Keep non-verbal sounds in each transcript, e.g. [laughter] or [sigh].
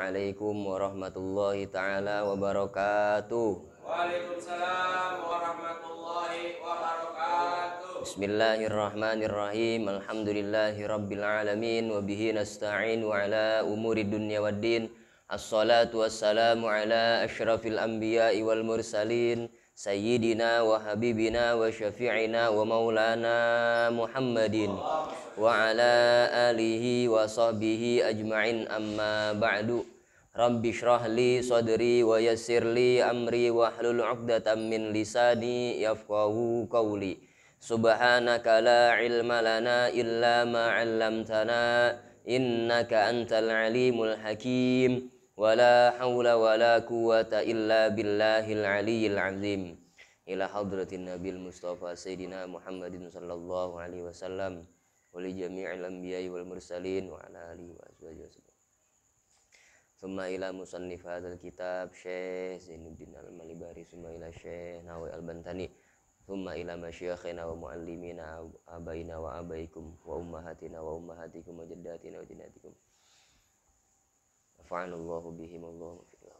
Assalamualaikum warahmatullahi taala wabarakatuh. Waalaikumsalam warahmatullahi wabarakatuh. Bismillahirrahmanirrahim. Alhamdulillahirabbil alamin wa bihi nasta'in wa ala umuri dunya waddin. Assalatu wassalamu ala asyrafil anbiya'i wal mursalin Sayyidina wa Habibina wa Syafi'ina wa Maulana Muhammadin Wa ala alihi wa sahbihi ajma'in amma ba'du Rabbi syrah sadri wa yassir amri wa hlul uqdatan min lisani yafqahu qawli Subhanaka la ilma lana illa ma'allamtana innaka antal alimul hakim ولا حول ولا قوة إلا بالله العلي العظيم إلى حضرة النبي المصطفى سيدنا محمد صلى الله عليه وسلم oleh jami' wa ala alihi wa azwajih wa sallam Thumma ila musannif hadal kitab Shaykh Zainuddin al-Malibari Thumma ila bantani Thumma ila masyikhina wa muallimina abayna wa abaykum Wa ummahatina wa ummahatikum wa jaddatina wa fa'anallahu bihim Allahumma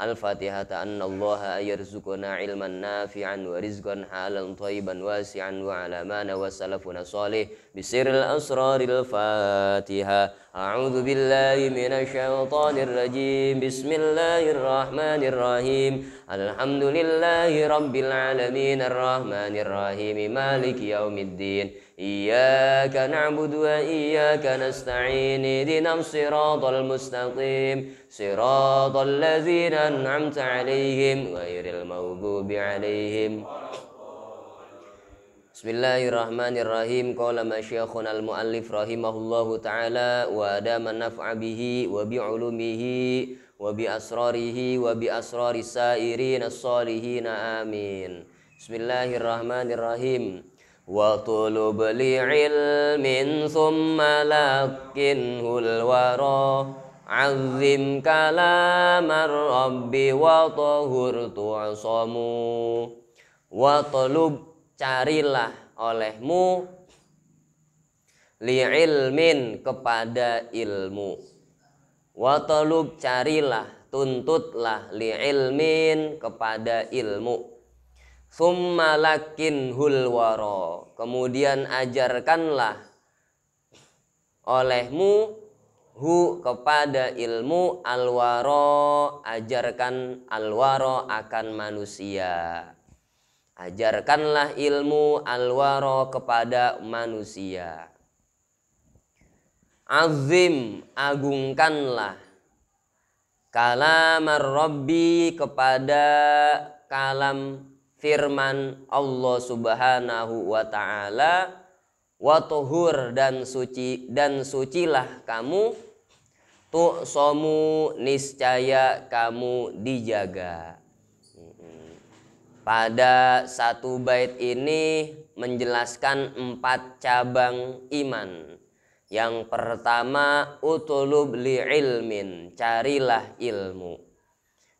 الفاتحة أن الله يرزقنا علما نافعا ورزقا حالا طيبا واسعا وعلى ما نوى سلفنا صالح بسر الأسرار الفاتحة أعوذ بالله من الشيطان الرجيم بسم الله الرحمن الرحيم الحمد لله رب العالمين الرحمن الرحيم مالك يوم الدين إياك نعبد وإياك نستعين اهدنا الصراط المستقيم صراط الذين أنعمت عليهم غير المغضوب عليهم بسم الله الرحمن الرحيم قال مشيخنا المؤلف رحمه الله تعالى وأدام النفع به وبعلومه وبأسراره وبأسرار السائرين الصالحين آمين بسم الله الرحمن الرحيم وطلب لعلم ثم لكنه الورى عظم كلام الرب وطهر تعصمو وطلب carilah olehmu li'ilmin kepada ilmu watalub carilah tuntutlah li'ilmin kepada ilmu Thumma hulwaro. Kemudian ajarkanlah olehmu hu kepada ilmu alwaro ajarkan alwaro akan manusia ajarkanlah ilmu alwaro kepada manusia azim agungkanlah kalam rabbi kepada kalam firman Allah Subhanahu wa taala wa tuhur dan suci dan sucilah kamu tu somu niscaya kamu dijaga pada satu bait ini menjelaskan empat cabang iman yang pertama utulub li ilmin carilah ilmu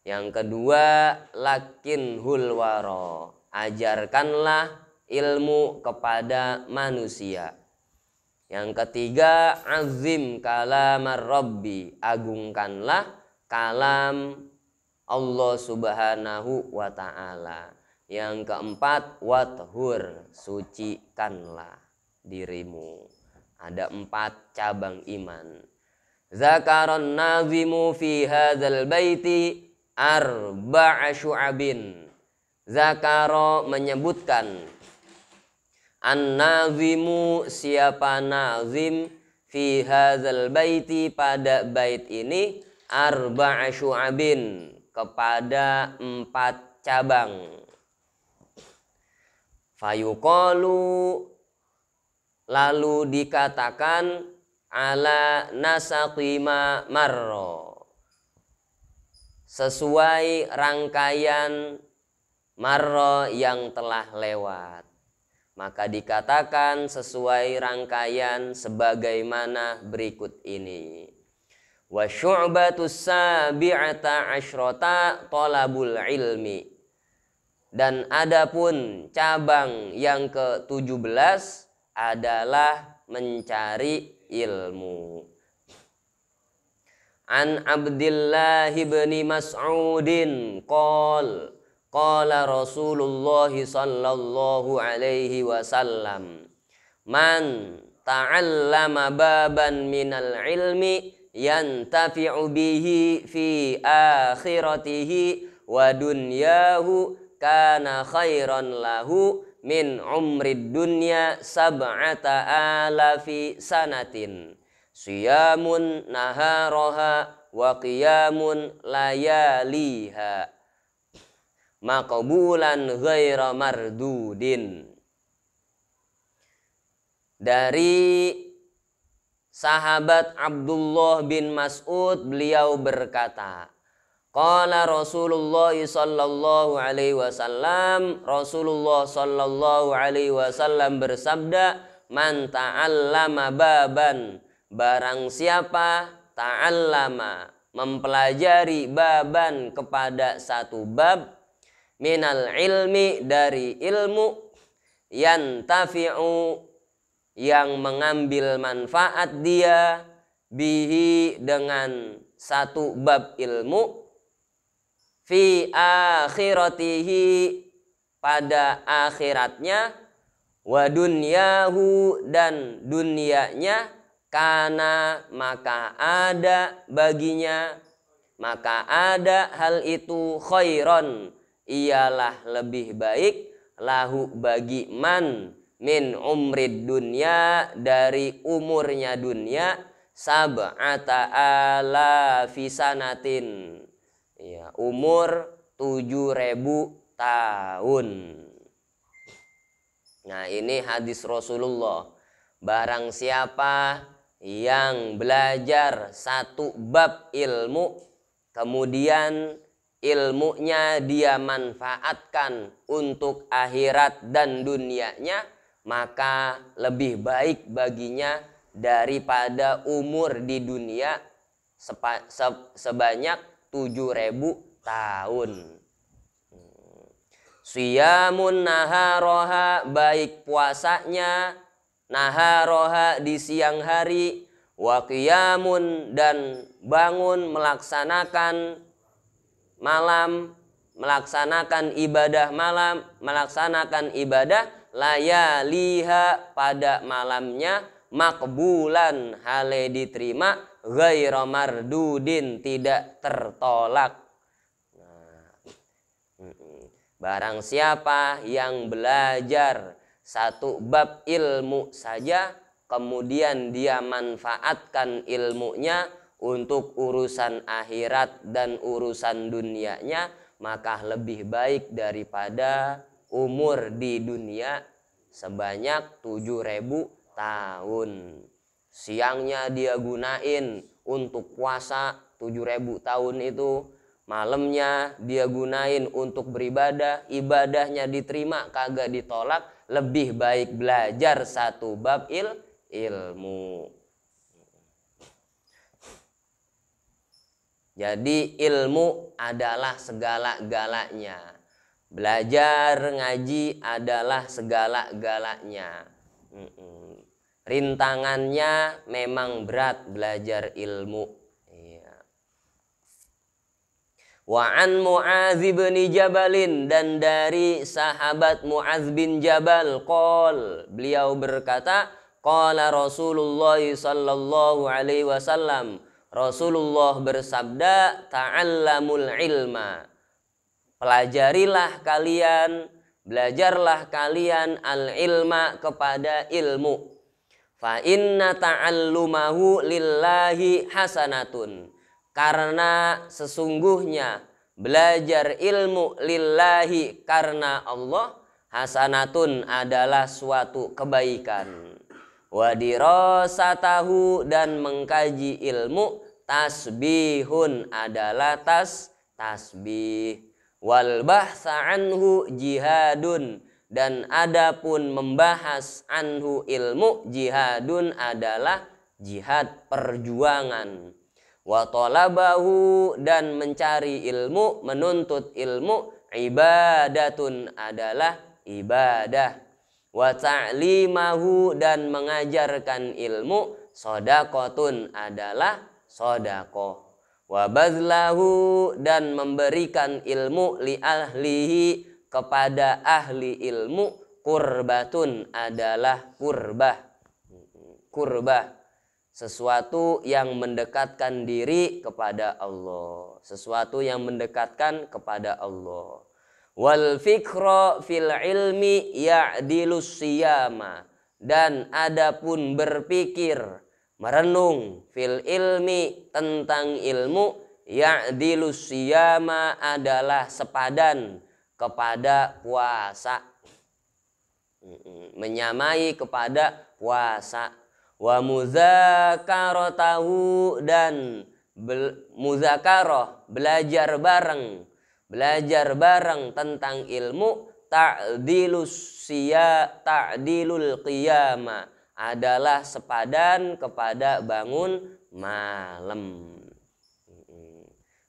yang kedua, lakin hulwaro. Ajarkanlah ilmu kepada manusia. Yang ketiga, azim kalam Rabbi. Agungkanlah kalam Allah Subhanahu wa taala. Yang keempat, wathur, sucikanlah dirimu. Ada empat cabang iman. Zakaron nazimu fi hadzal baiti arba'a syu'abin. Zakaro menyebutkan An-nazimu siapa nazim fi hazal baiti pada bait ini arba'a syu'abin kepada empat cabang. Fayuqalu lalu dikatakan ala nasaqima marro sesuai rangkaian marro yang telah lewat. Maka dikatakan sesuai rangkaian sebagaimana berikut ini. Wa syu'batus sabi'ata asyrata tolabul ilmi. Dan adapun cabang yang ke-17 adalah mencari ilmu. An Abdullah bin Mas'udin qol qala Rasulullah sallallahu alaihi wasallam man ta'allama baban minal ilmi yantafi'u bihi fi akhiratihi wa dunyahu kana khairan lahu min umrid dunya sab'ata alafi sanatin siyamun naharoha wa qiyamun layaliha maqbulan ghaira mardudin dari sahabat Abdullah bin Mas'ud beliau berkata Qala Rasulullah sallallahu alaihi wasallam Rasulullah sallallahu alaihi wasallam bersabda man ta'allama baban Barang siapa ta'allama mempelajari baban kepada satu bab minal ilmi dari ilmu yang yantafi'u yang mengambil manfaat dia bihi dengan satu bab ilmu fi akhiratihi pada akhiratnya wa dunyahu dan dunianya karena maka ada baginya maka ada hal itu khairon ialah lebih baik lahu bagi man min umrid dunia dari umurnya dunia sab'ata ala fisanatin ya umur 7000 tahun nah ini hadis Rasulullah barang siapa yang belajar satu bab ilmu kemudian ilmunya dia manfaatkan untuk akhirat dan dunianya maka lebih baik baginya daripada umur di dunia sebanyak 7000 tahun. Hmm. Siyamun naharoha baik puasanya naharoha di siang hari wa dan bangun melaksanakan malam melaksanakan ibadah malam melaksanakan ibadah layaliha pada malamnya makbulan hale diterima gairomardudin tidak tertolak nah, barang siapa yang belajar satu bab ilmu saja kemudian dia manfaatkan ilmunya untuk urusan akhirat dan urusan dunianya maka lebih baik daripada umur di dunia sebanyak 7000 tahun siangnya dia gunain untuk puasa 7000 tahun itu malamnya dia gunain untuk beribadah ibadahnya diterima kagak ditolak lebih baik belajar satu bab il ilmu. Jadi ilmu adalah segala-galanya. Belajar ngaji adalah segala-galanya. Rintangannya memang berat belajar ilmu Wa an bin Jabalin dan dari sahabat Mu'az bin Jabal qol beliau berkata qala Rasulullah sallallahu alaihi wasallam Rasulullah bersabda ta'allamul ilma pelajarilah kalian belajarlah kalian al ilma kepada ilmu fa inna ta'allumahu lillahi hasanatun karena sesungguhnya belajar ilmu lillahi karena Allah hasanatun adalah suatu kebaikan wadirosatahu dan mengkaji ilmu tasbihun adalah tas tasbih wal anhu jihadun dan adapun membahas anhu ilmu jihadun adalah jihad perjuangan wa dan mencari ilmu, menuntut ilmu ibadatun adalah ibadah. Wa dan mengajarkan ilmu sodakotun adalah sodako. Wa dan memberikan ilmu li ahlihi kepada ahli ilmu kurbatun adalah kurbah. Kurbah sesuatu yang mendekatkan diri kepada Allah, sesuatu yang mendekatkan kepada Allah. Wal fikra fil ilmi ya'dilus siyama dan adapun berpikir merenung fil ilmi tentang ilmu ya'dilus siyama adalah sepadan kepada puasa menyamai kepada puasa wa muzakaratahu dan bel, muzakarah belajar bareng belajar bareng tentang ilmu ta'dilus siya ta'dilul qiyama adalah sepadan kepada bangun malam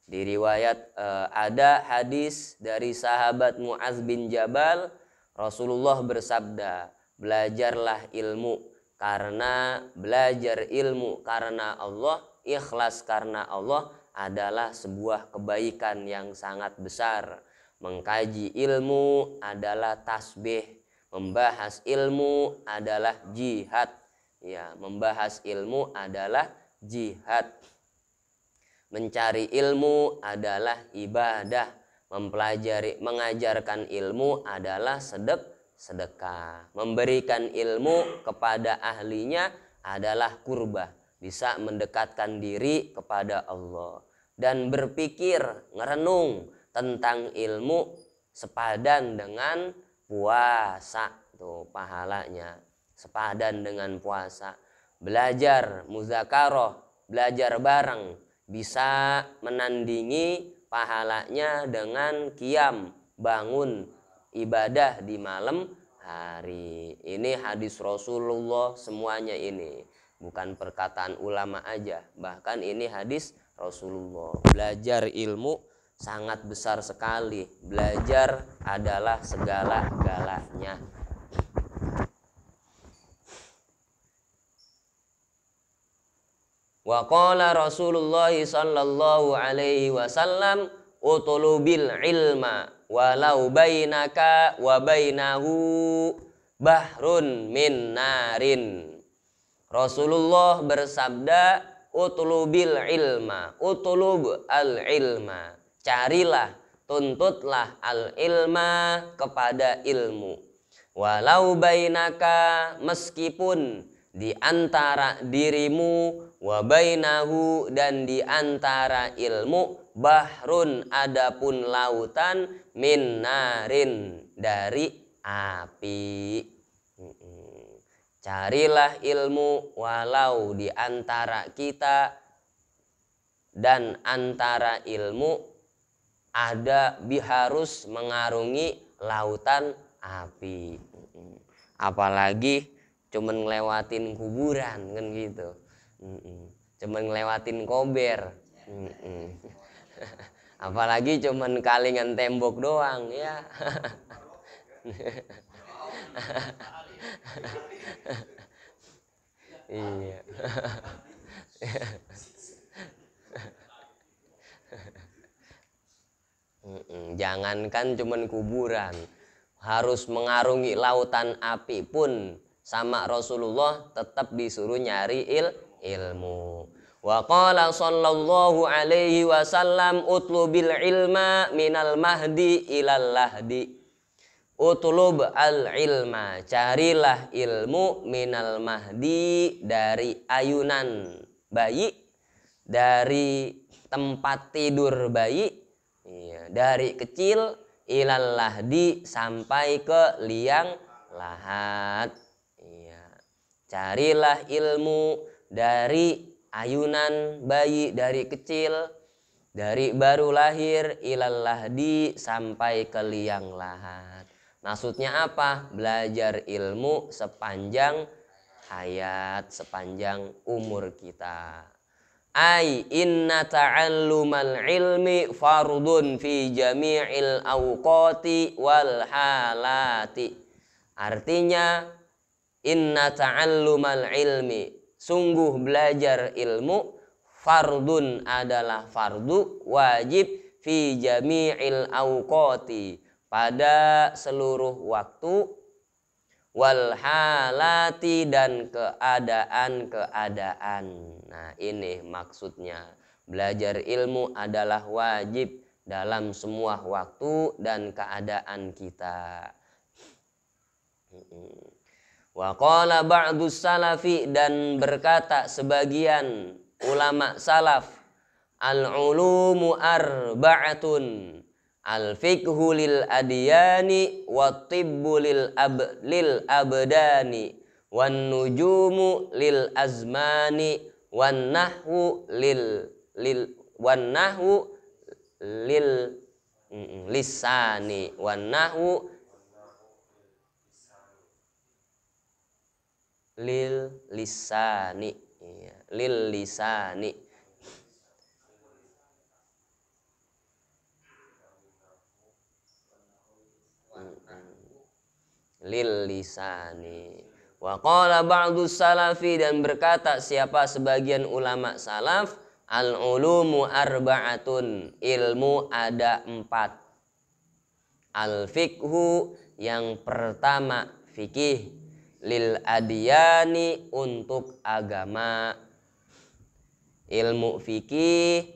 di riwayat eh, ada hadis dari sahabat Muaz bin Jabal Rasulullah bersabda belajarlah ilmu karena belajar ilmu karena Allah, ikhlas karena Allah adalah sebuah kebaikan yang sangat besar. Mengkaji ilmu adalah tasbih, membahas ilmu adalah jihad. Ya, membahas ilmu adalah jihad. Mencari ilmu adalah ibadah. Mempelajari mengajarkan ilmu adalah sedekah sedekah. Memberikan ilmu kepada ahlinya adalah kurba, bisa mendekatkan diri kepada Allah dan berpikir, ngerenung tentang ilmu sepadan dengan puasa tuh pahalanya sepadan dengan puasa belajar muzakaroh belajar bareng bisa menandingi pahalanya dengan kiam bangun ibadah di malam hari. Ini hadis Rasulullah semuanya ini. Bukan perkataan ulama aja, bahkan ini hadis Rasulullah. Belajar ilmu sangat besar sekali. Belajar adalah segala-galanya. Wa qala Rasulullah sallallahu alaihi wasallam utulubil ilma walau bainaka wa bainahu bahrun min narin Rasulullah bersabda utulubil ilma utulub al ilma carilah tuntutlah al ilma kepada ilmu walau bainaka meskipun di antara dirimu wa bainahu dan di antara ilmu bahrun adapun lautan min narin dari api. Carilah ilmu walau di antara kita dan antara ilmu ada biharus mengarungi lautan api. Apalagi cuman ngelewatin kuburan kan gitu. Cuman ngelewatin kober. [laughs] apalagi cuman kalingan tembok doang ya [laughs] iya [laughs] jangankan cuman kuburan harus mengarungi lautan api pun sama Rasulullah tetap disuruh nyari il ilmu Wa qala sallallahu alaihi wasallam utlubil ilma minal mahdi ilal lahdi. Utlub al ilma, carilah ilmu minal mahdi dari ayunan bayi, dari tempat tidur bayi, iya, dari kecil ilal lahdi sampai ke liang lahat. Iya. Carilah ilmu dari ayunan bayi dari kecil dari baru lahir ilal lahdi sampai ke liang lahat. Maksudnya apa? Belajar ilmu sepanjang hayat, sepanjang umur kita. Ai inna ta'allumal ilmi fardun fi jami'il awqati wal halati. Artinya inna ta'allumal ilmi Sungguh belajar ilmu fardun adalah fardu wajib fi jami'il awqati pada seluruh waktu walhalati dan keadaan-keadaan. Nah, ini maksudnya. Belajar ilmu adalah wajib dalam semua waktu dan keadaan kita. Wa qala ba'du salafi dan berkata sebagian ulama salaf al-ulumu arba'atun al-fiqhu lil adiyani wa tibbu lil, ab, lil abdani wan nujumu lil azmani wan nahwu lil lil wan nahwu lil lisani wan nahwu lil lisani ya, lil lisani lil lisani wa qala ba'du salafi dan berkata siapa sebagian ulama salaf al ulumu arbaatun ilmu ada empat al fikhu yang pertama fikih lil adiyani untuk agama ilmu fikih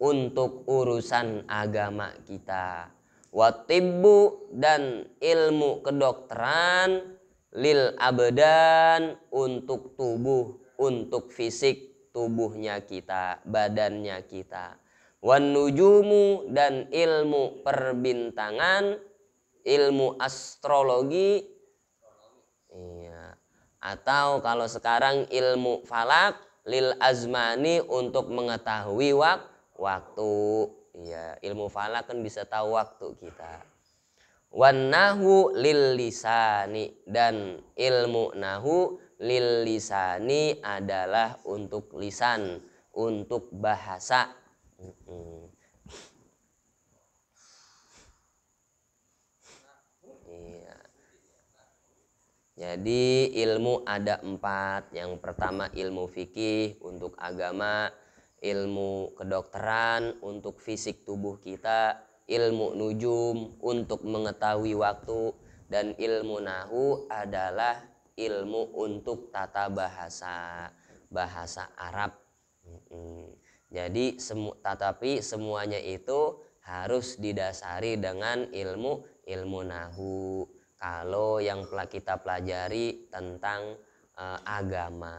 untuk urusan agama kita watibbu dan ilmu kedokteran lil abadan untuk tubuh untuk fisik tubuhnya kita badannya kita wan nujumu dan ilmu perbintangan ilmu astrologi Iya. Atau kalau sekarang ilmu falak lil azmani untuk mengetahui wak waktu. Iya, ilmu falak kan bisa tahu waktu kita. Wanahu lil lisani dan ilmu nahu lil lisani adalah untuk lisan, untuk bahasa. Mm Jadi ilmu ada empat. Yang pertama ilmu fikih untuk agama, ilmu kedokteran untuk fisik tubuh kita, ilmu nujum untuk mengetahui waktu, dan ilmu nahu adalah ilmu untuk tata bahasa bahasa Arab. Jadi semu, tetapi semuanya itu harus didasari dengan ilmu ilmu nahu kalau yang telah kita pelajari tentang e, agama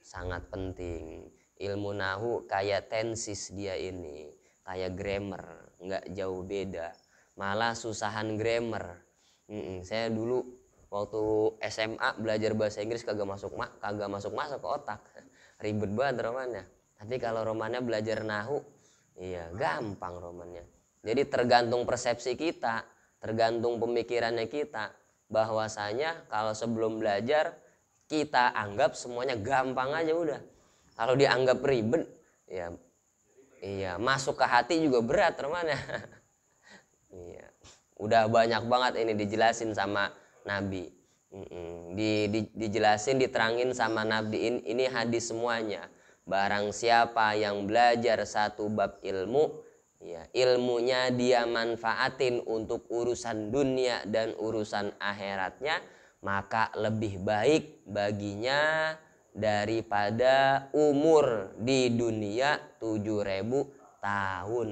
sangat penting ilmu nahu kayak tensis dia ini kayak grammar nggak jauh beda malah susahan grammar Mm-mm. saya dulu waktu SMA belajar bahasa Inggris kagak masuk mak kagak masuk masuk ke otak [laughs] ribet banget romannya tapi kalau romannya belajar nahu iya gampang romannya jadi tergantung persepsi kita tergantung pemikirannya kita bahwasanya kalau sebelum belajar kita anggap semuanya gampang aja udah kalau dianggap ribet ya iya masuk ke hati juga berat teman ya [laughs] iya udah banyak banget ini dijelasin sama nabi di, di, dijelasin diterangin sama nabi ini, ini hadis semuanya barang siapa yang belajar satu bab ilmu ya, ilmunya dia manfaatin untuk urusan dunia dan urusan akhiratnya maka lebih baik baginya daripada umur di dunia 7000 tahun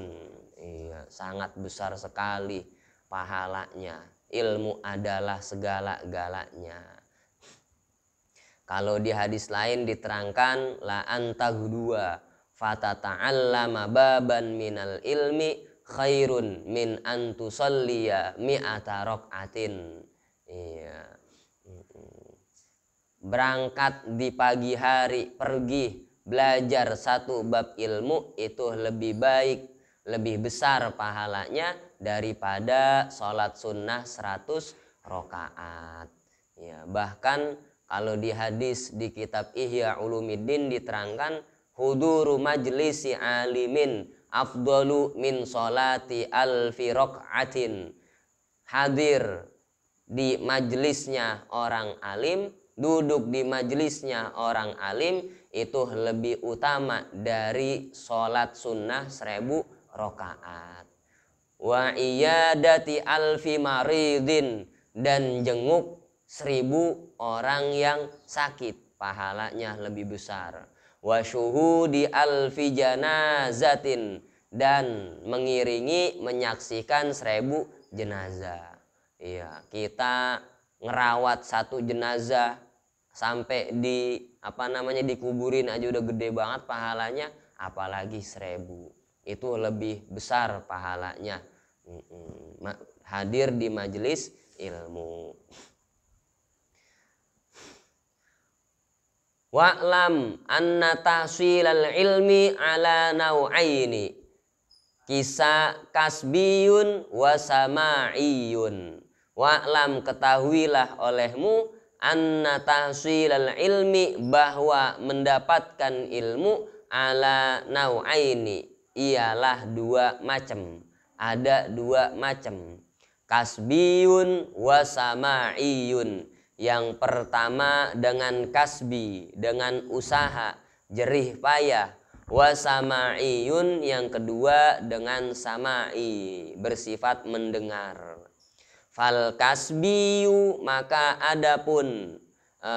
iya, sangat besar sekali pahalanya ilmu adalah segala galanya kalau di hadis lain diterangkan la antah dua fatata'allama baban minal ilmi khairun min antusalliya mi'ata rok'atin iya berangkat di pagi hari pergi belajar satu bab ilmu itu lebih baik lebih besar pahalanya daripada sholat sunnah seratus rokaat ya bahkan kalau di hadis di kitab Ihya Ulumiddin diterangkan huduru majlisi alimin afdalu min salati alfi rok'atin hadir di majlisnya orang alim duduk di majlisnya orang alim itu lebih utama dari sholat sunnah seribu rokaat wa iyadati alfi maridin dan jenguk seribu orang yang sakit pahalanya lebih besar wa syuhudi alfi janazatin dan mengiringi menyaksikan seribu jenazah. Iya, kita ngerawat satu jenazah sampai di apa namanya dikuburin aja udah gede banget pahalanya, apalagi seribu itu lebih besar pahalanya. Hadir di majelis ilmu. Wa'lam anna tahsilal ilmi ala nau'aini Kisah kasbiyun wa sama'iyun Wa'lam ketahuilah olehmu anna tahsilal ilmi bahwa mendapatkan ilmu ala nau'aini ialah dua macam ada dua macam kasbiyun wa sama'iyun yang pertama dengan kasbi, dengan usaha, jerih payah. Wasama'iyun yang kedua dengan sama'i, bersifat mendengar. Fal kasbiyu maka adapun e,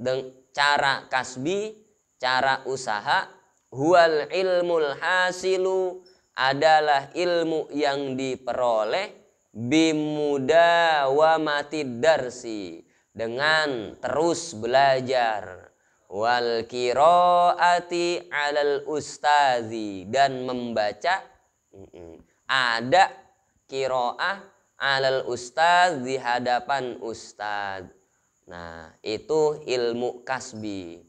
eh, cara kasbi, cara usaha, huwal ilmul hasilu adalah ilmu yang diperoleh Bimuda mati darsi dengan terus belajar wal kiroati alal ustazi dan membaca ada kiroah alal ustaz di hadapan ustaz nah itu ilmu kasbi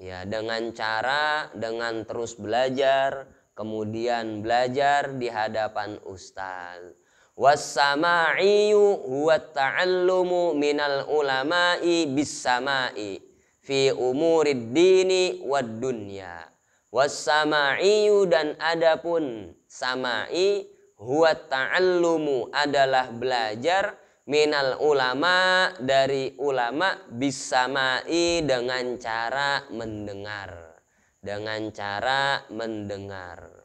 ya dengan cara dengan terus belajar kemudian belajar di hadapan ustaz Wasama'iyu huwa ta'allumu minal ulama'i bisama'i fi umurid dini wad dunya. Wasama'iyu dan adapun sama'i huwa ta'allumu adalah belajar minal ulama dari ulama bisama'i dengan cara mendengar. Dengan cara mendengar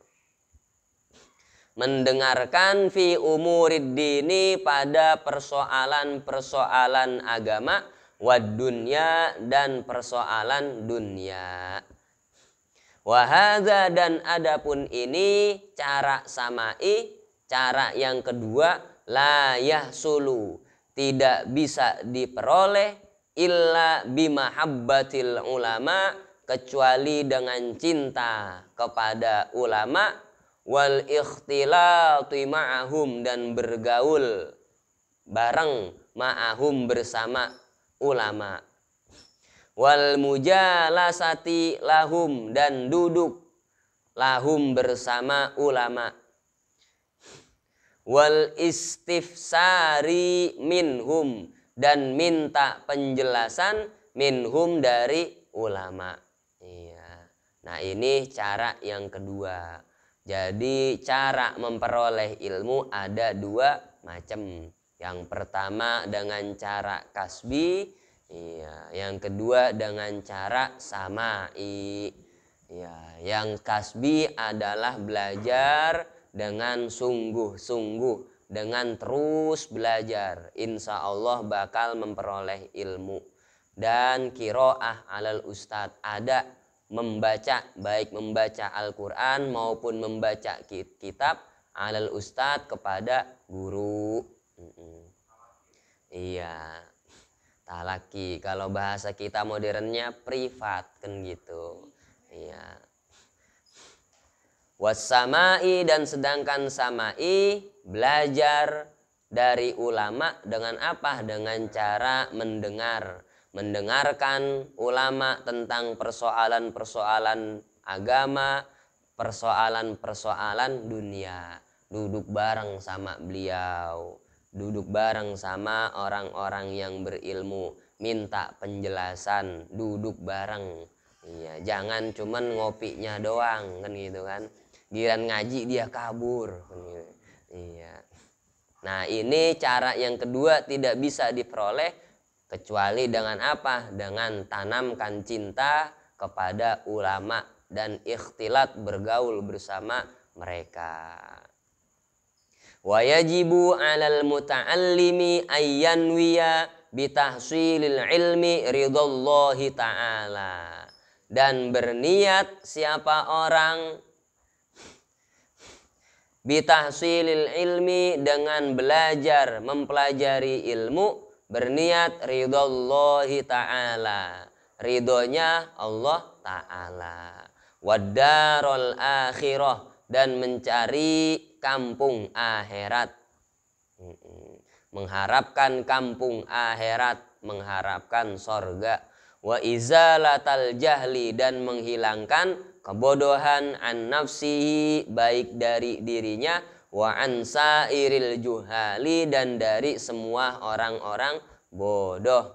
mendengarkan fi umurid dini pada persoalan-persoalan agama wa dunya dan persoalan dunia. Wahaga dan adapun ini cara samai, cara yang kedua layah sulu tidak bisa diperoleh illa bimahabbatil ulama kecuali dengan cinta kepada ulama wal ikhtilati ma'ahum dan bergaul bareng ma'ahum bersama ulama wal mujalasati lahum dan duduk lahum bersama ulama wal istifsari minhum dan minta penjelasan minhum dari ulama iya nah ini cara yang kedua jadi cara memperoleh ilmu ada dua macam. Yang pertama dengan cara kasbi, iya. Yang kedua dengan cara sama, Iya. Yang kasbi adalah belajar dengan sungguh-sungguh, dengan terus belajar. Insya Allah bakal memperoleh ilmu. Dan kiroah alal ustadz ada membaca baik membaca Al-Qur'an maupun membaca kitab alal ustadz kepada guru. Mm -mm. Iya. Talaki kalau bahasa kita modernnya privat kan gitu. Iya. Wasamai dan sedangkan samai belajar dari ulama dengan apa? Dengan cara mendengar mendengarkan ulama tentang persoalan-persoalan agama, persoalan-persoalan dunia, duduk bareng sama beliau, duduk bareng sama orang-orang yang berilmu, minta penjelasan, duduk bareng. Iya, jangan cuman ngopinya doang kan gitu kan. Giran ngaji dia kabur kan gitu. Iya. Nah, ini cara yang kedua tidak bisa diperoleh Kecuali dengan apa? Dengan tanamkan cinta kepada ulama dan ikhtilat bergaul bersama mereka. Wajibu alal muta'allimi ayyanwiya bitahsilil ilmi ridallahi ta'ala. Dan berniat siapa orang bitahsilil ilmi dengan belajar mempelajari ilmu berniat ridho Allah Ta'ala ridhonya Allah Ta'ala wadarol akhirah dan mencari kampung akhirat mengharapkan kampung akhirat mengharapkan sorga wa izalatal jahli dan menghilangkan kebodohan an nafsihi baik dari dirinya wa ansa iril juhali dan dari semua orang-orang bodoh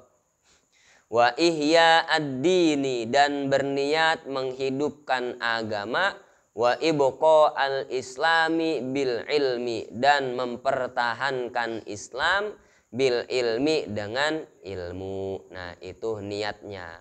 wa ihya ad-dini dan berniat menghidupkan agama wa ibqa al-islami bil ilmi dan mempertahankan Islam bil ilmi dengan ilmu. Nah, itu niatnya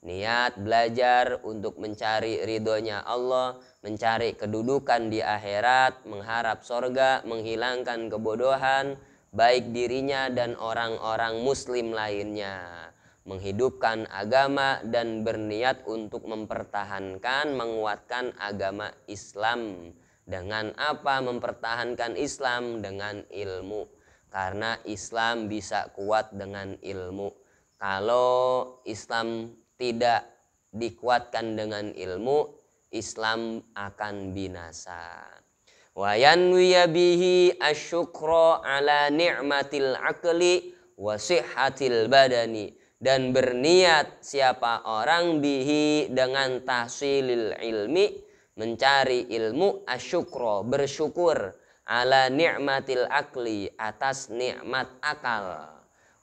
niat belajar untuk mencari ridhonya Allah, mencari kedudukan di akhirat, mengharap sorga, menghilangkan kebodohan, baik dirinya dan orang-orang muslim lainnya. Menghidupkan agama dan berniat untuk mempertahankan, menguatkan agama Islam. Dengan apa mempertahankan Islam? Dengan ilmu. Karena Islam bisa kuat dengan ilmu. Kalau Islam tidak dikuatkan dengan ilmu, Islam akan binasa. Wa yanwiya bihi asyukra ala ni'matil akli wa sihhatil badani dan berniat siapa orang bihi dengan tahsilil ilmi mencari ilmu asyukro bersyukur ala ni'matil akli atas nikmat akal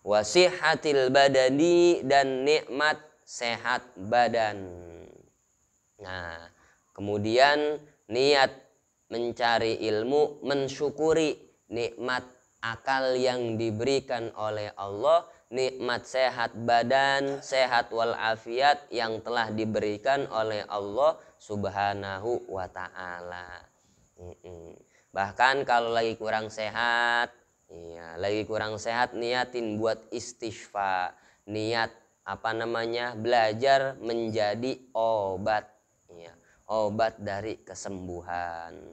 wasihatil badani dan nikmat sehat badan. Nah, kemudian niat mencari ilmu, mensyukuri nikmat akal yang diberikan oleh Allah, nikmat sehat badan, sehat walafiat yang telah diberikan oleh Allah Subhanahu wa taala. Bahkan kalau lagi kurang sehat, iya, lagi kurang sehat niatin buat istighfar, niat apa namanya belajar menjadi obat ya, obat dari kesembuhan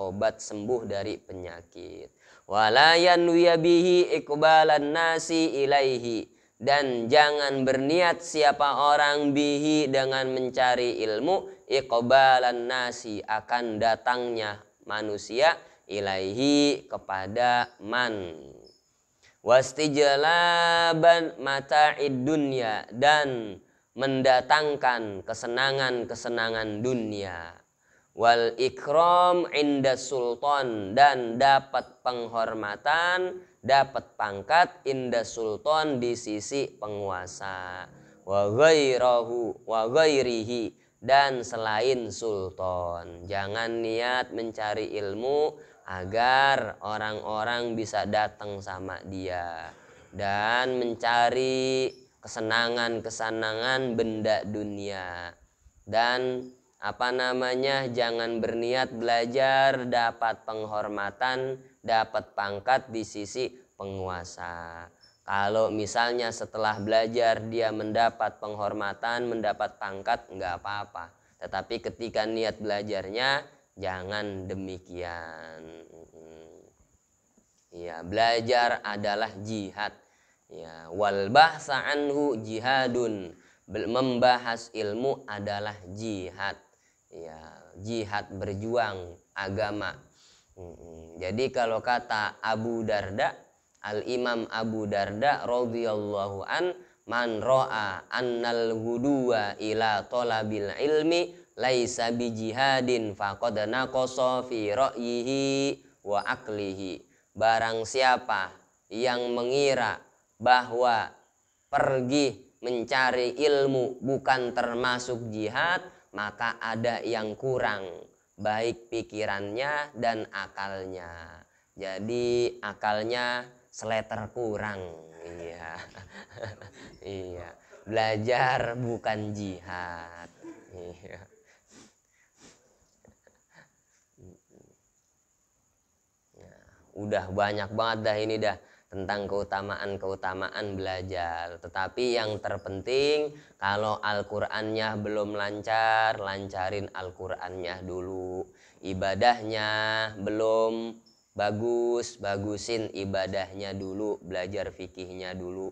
obat sembuh dari penyakit walayan wiyabihi ikubalan nasi ilaihi dan jangan berniat siapa orang bihi dengan mencari ilmu ikubalan nasi akan datangnya manusia ilaihi kepada man wastijalaban mata dunia dan mendatangkan kesenangan-kesenangan dunia wal ikram inda sultan dan dapat penghormatan dapat pangkat inda sultan di sisi penguasa wa ghairahu wa ghairihi dan selain sultan jangan niat mencari ilmu agar orang-orang bisa datang sama dia dan mencari kesenangan-kesenangan benda dunia dan apa namanya jangan berniat belajar dapat penghormatan dapat pangkat di sisi penguasa kalau misalnya setelah belajar dia mendapat penghormatan mendapat pangkat nggak apa-apa tetapi ketika niat belajarnya Jangan demikian. Ya, belajar adalah jihad. Ya, wal bahsa anhu jihadun. Membahas ilmu adalah jihad. Ya, jihad berjuang agama. Jadi kalau kata Abu Darda, Al Imam Abu Darda radhiyallahu an man ra'a annal ila talabil ilmi laisa bi jihadin faqad naqasa fi ra'yihi wa aklihi barang siapa yang mengira bahwa pergi mencari ilmu bukan termasuk jihad maka ada yang kurang baik pikirannya dan akalnya jadi akalnya seleter kurang iya [laughs] iya belajar bukan jihad iya udah banyak banget dah ini dah tentang keutamaan-keutamaan belajar. Tetapi yang terpenting kalau Al-Qur'annya belum lancar, lancarin Al-Qur'annya dulu. Ibadahnya belum bagus, bagusin ibadahnya dulu, belajar fikihnya dulu.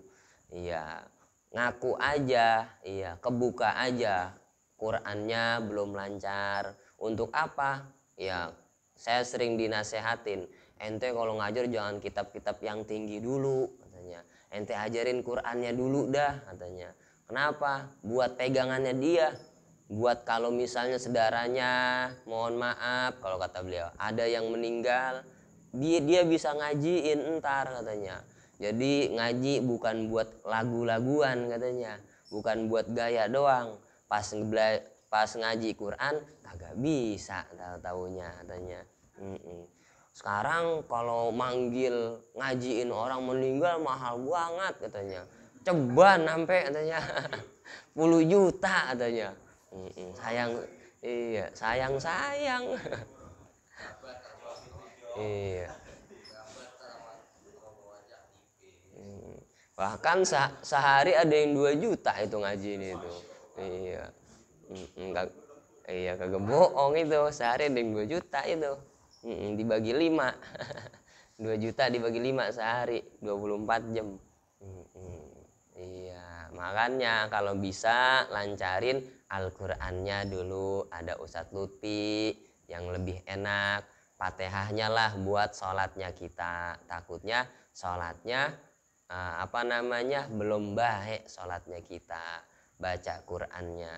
Iya, ngaku aja, iya, kebuka aja. Qur'annya belum lancar. Untuk apa? Ya, saya sering dinasehatin ente kalau ngajar jangan kitab-kitab yang tinggi dulu katanya ente ajarin Qurannya dulu dah katanya kenapa buat pegangannya dia buat kalau misalnya saudaranya mohon maaf kalau kata beliau ada yang meninggal dia bisa ngajiin entar katanya jadi ngaji bukan buat lagu-laguan katanya bukan buat gaya doang pas pas ngaji Quran kagak bisa tahu tahunya katanya mm -mm sekarang kalau manggil ngajiin orang meninggal mahal banget katanya ceban sampai katanya [laughs] puluh juta katanya sayang iya sayang sayang [laughs] iya mm. bahkan se- sehari ada yang dua juta itu ngaji ini itu iya enggak iya kagak bohong itu sehari ada yang dua juta itu dibagi 5. 2 [laughs] juta dibagi 5 sehari 24 jam. iya, makanya kalau bisa lancarin Al-Qur'annya dulu ada Ustadz Lutfi yang lebih enak. patehahnya lah buat sholatnya kita. Takutnya sholatnya eh, apa namanya belum baik sholatnya kita baca Qurannya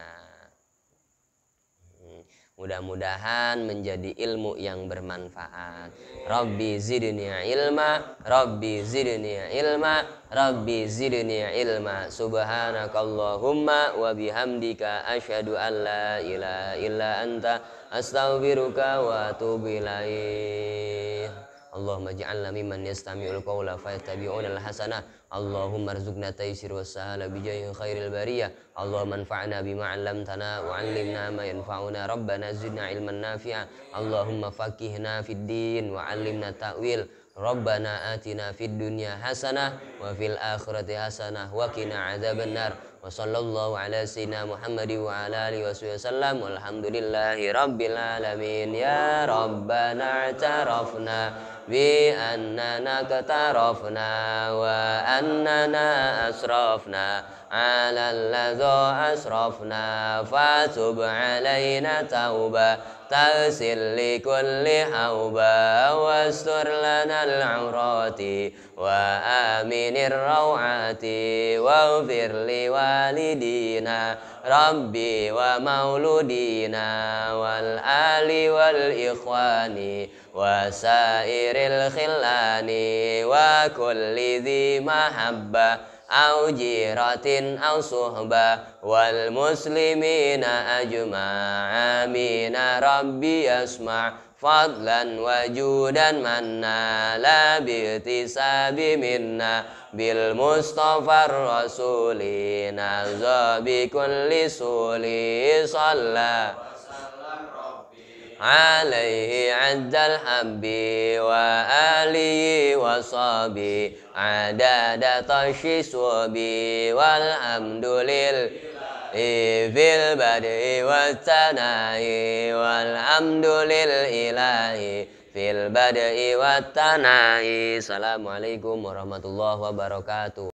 Mudah-mudahan menjadi ilmu yang bermanfaat. Rabbi zidni ilma, Rabbi zidni ilma, Rabbi zidni ilma. Subhanakallahumma wa bihamdika asyhadu an la ilaha illa anta astaghfiruka wa atubu ilaik. Allahumma ja'alna mimman yastami'ul qawla fayattabi'una al-hasanah اللهم ارزقنا تيسير والسهل بجاه خير البرية اللهم انفعنا بما علمتنا وعلمنا ما ينفعنا ربنا زدنا علما نافعا اللهم فقهنا في الدين وعلمنا التأويل ربنا آتنا في الدنيا حسنة وفي الآخرة حسنة وقنا عذاب النار وصلى الله على سيدنا محمد وعلى آله وصحبه وسلم والحمد لله رب العالمين يا ربنا اعترفنا بأننا اقترفنا وأننا أسرفنا على الذي أسرفنا فتب علينا توبة تغسل لكل أوبة واستر لنا العورات وآمن الروعات واغفر لوالدينا ربي ومولودينا والآل والإخوان وسائر الخلان وكل ذي محبة أو جيرة أو صحبة والمسلمين أجمع آمين ربي أسمع فضلا وجودا منا لا باغتساب منا بالمصطفى الرسول نرجى بكل سول صلى alaihi adzal habbi wa alihi wa sabi adada tashi subi walhamdulil Ifil badi wa tanahi walhamdulil ilahi Fil badi wa tanahi Assalamualaikum warahmatullahi wabarakatuh